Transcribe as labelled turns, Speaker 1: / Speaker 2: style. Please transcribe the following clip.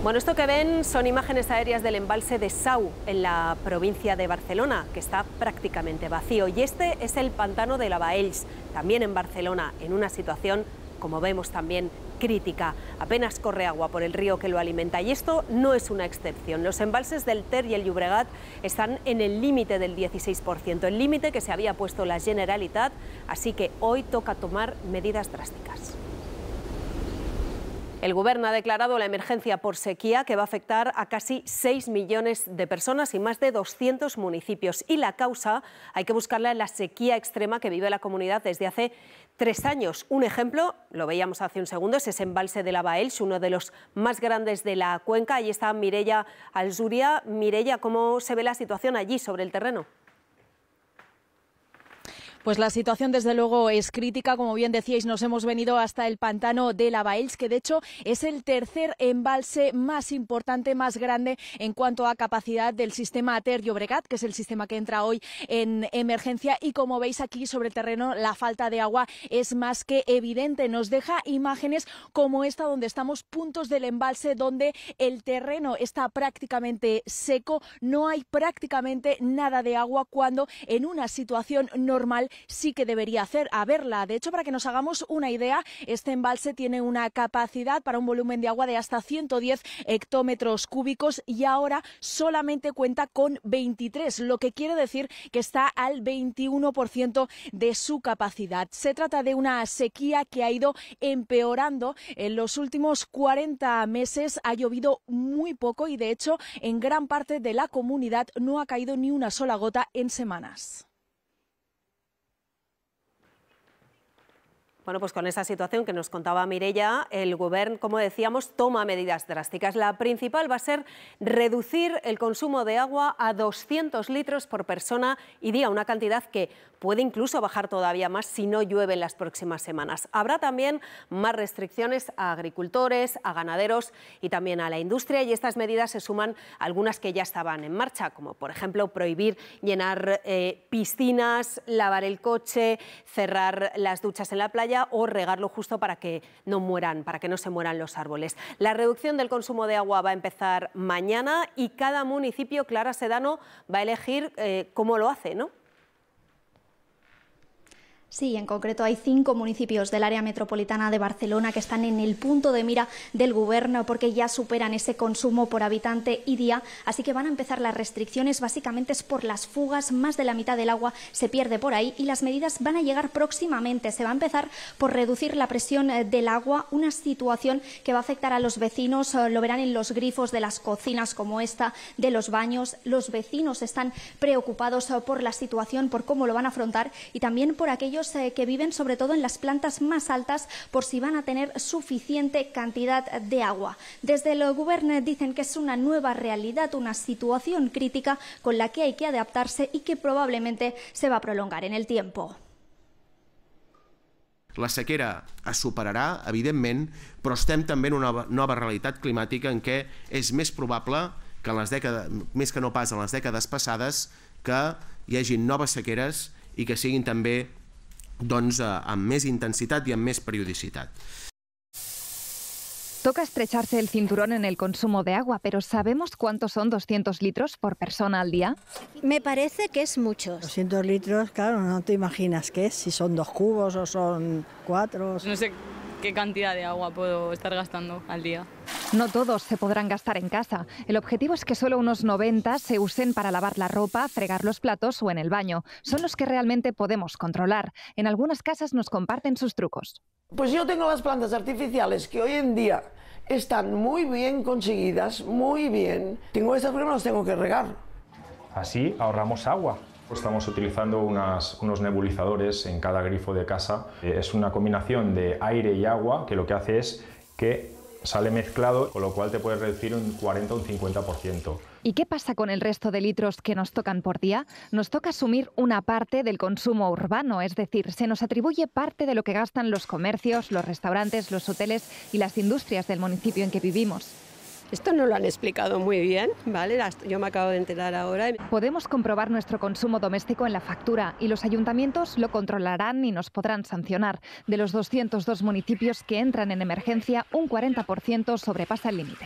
Speaker 1: Bueno, esto que ven son imágenes aéreas del embalse de Sau, en la provincia de Barcelona, que está prácticamente vacío. Y este es el pantano de Lavaells, también en Barcelona, en una situación, como vemos también, crítica. Apenas corre agua por el río que lo alimenta y esto no es una excepción. Los embalses del Ter y el Llobregat están en el límite del 16%, el límite que se había puesto la Generalitat, así que hoy toca tomar medidas drásticas. El Gobierno ha declarado la emergencia por sequía que va a afectar a casi 6 millones de personas y más de 200 municipios. Y la causa hay que buscarla en la sequía extrema que vive la comunidad desde hace tres años. Un ejemplo, lo veíamos hace un segundo, es ese embalse de la Baels, uno de los más grandes de la cuenca. Allí está Mirella Alzuria. Mirella, ¿cómo se ve la situación allí sobre el terreno?
Speaker 2: Pues la situación desde luego es crítica, como bien decíais, nos hemos venido hasta el pantano de la Baels, que de hecho es el tercer embalse más importante, más grande en cuanto a capacidad del sistema Ater y que es el sistema que entra hoy en emergencia y como veis aquí sobre el terreno la falta de agua es más que evidente, nos deja imágenes como esta donde estamos puntos del embalse donde el terreno está prácticamente seco, no hay prácticamente nada de agua cuando en una situación normal sí que debería hacer a verla. De hecho, para que nos hagamos una idea, este embalse tiene una capacidad para un volumen de agua de hasta 110 hectómetros cúbicos y ahora solamente cuenta con 23, lo que quiere decir que está al 21% de su capacidad. Se trata de una sequía que ha ido empeorando. En los últimos 40 meses ha llovido muy poco y, de hecho, en gran parte de la comunidad no ha caído ni una sola gota en semanas.
Speaker 1: Bueno, pues con esa situación que nos contaba Mirella, el Gobierno, como decíamos, toma medidas drásticas. La principal va a ser reducir el consumo de agua a 200 litros por persona y día, una cantidad que puede incluso bajar todavía más si no llueve en las próximas semanas. Habrá también más restricciones a agricultores, a ganaderos y también a la industria y estas medidas se suman a algunas que ya estaban en marcha, como por ejemplo prohibir llenar eh, piscinas, lavar el coche, cerrar las duchas en la playa o regarlo justo para que no mueran, para que no se mueran los árboles. La reducción del consumo de agua va a empezar mañana y cada municipio, Clara Sedano, va a elegir eh, cómo lo hace, ¿no?
Speaker 3: Sí, en concreto hay cinco municipios del área metropolitana de Barcelona que están en el punto de mira del gobierno porque ya superan ese consumo por habitante y día, así que van a empezar las restricciones. Básicamente es por las fugas, más de la mitad del agua se pierde por ahí y las medidas van a llegar próximamente. Se va a empezar por reducir la presión eh, del agua, una situación que va a afectar a los vecinos. Eh, lo verán en los grifos de las cocinas como esta, de los baños. Los vecinos están preocupados eh, por la situación, por cómo lo van a afrontar y también por aquellos ellos eh, que viven sobre todo en las plantas más altas por si van a tener suficiente cantidad de agua. Desde el gobierno eh, dicen que es una nueva realidad, una situación crítica con la que hay que adaptarse y que probablemente se va a prolongar en el tiempo.
Speaker 1: La sequera es superarà, evidentment, però estem també en una nova realitat climàtica en què és més probable que en les dècades, més que no pas en les dècades passades, que hi hagin noves sequeres i que siguin també doncs, eh, amb més intensitat i amb més periodicitat.
Speaker 4: Toca estrecharse el cinturón en el consumo de agua, pero ¿sabemos cuántos son 200 litros por persona al día? Me parece que es mucho.
Speaker 1: 200 litros, claro, no te imaginas qué es, si son dos cubos o
Speaker 4: son cuatro. No sé
Speaker 2: qué cantidad de agua puedo estar gastando al día.
Speaker 4: No todos se podrán gastar en casa. El objetivo es que solo unos 90 se usen para lavar la ropa, fregar los platos o en el baño. Son los que realmente podemos controlar. En algunas casas nos comparten sus trucos.
Speaker 2: Pues yo tengo las plantas artificiales que hoy en día están muy bien conseguidas, muy bien. Tengo estas pero las tengo que regar.
Speaker 1: Así ahorramos agua pues estamos utilizando unos nebulizadores en cada grifo de casa. Eh, es una combinación de aire y agua que lo que hace es que sale mezclado, con lo cual te puedes reducir un 40 o un 50%.
Speaker 4: ¿Y qué pasa con el resto de litros que nos tocan por día? Nos toca asumir una parte del consumo urbano, es decir, se nos atribuye parte de lo que gastan los comercios, los restaurantes, los hoteles y las industrias del municipio en que vivimos. Esto no lo han explicado muy bien, ¿vale? Yo me acabo de enterar ahora. Podemos comprobar nuestro consumo doméstico en la factura y los ayuntamientos lo controlarán y nos podrán sancionar. De los 202 municipios que entran en emergencia, un 40% sobrepasa el límite.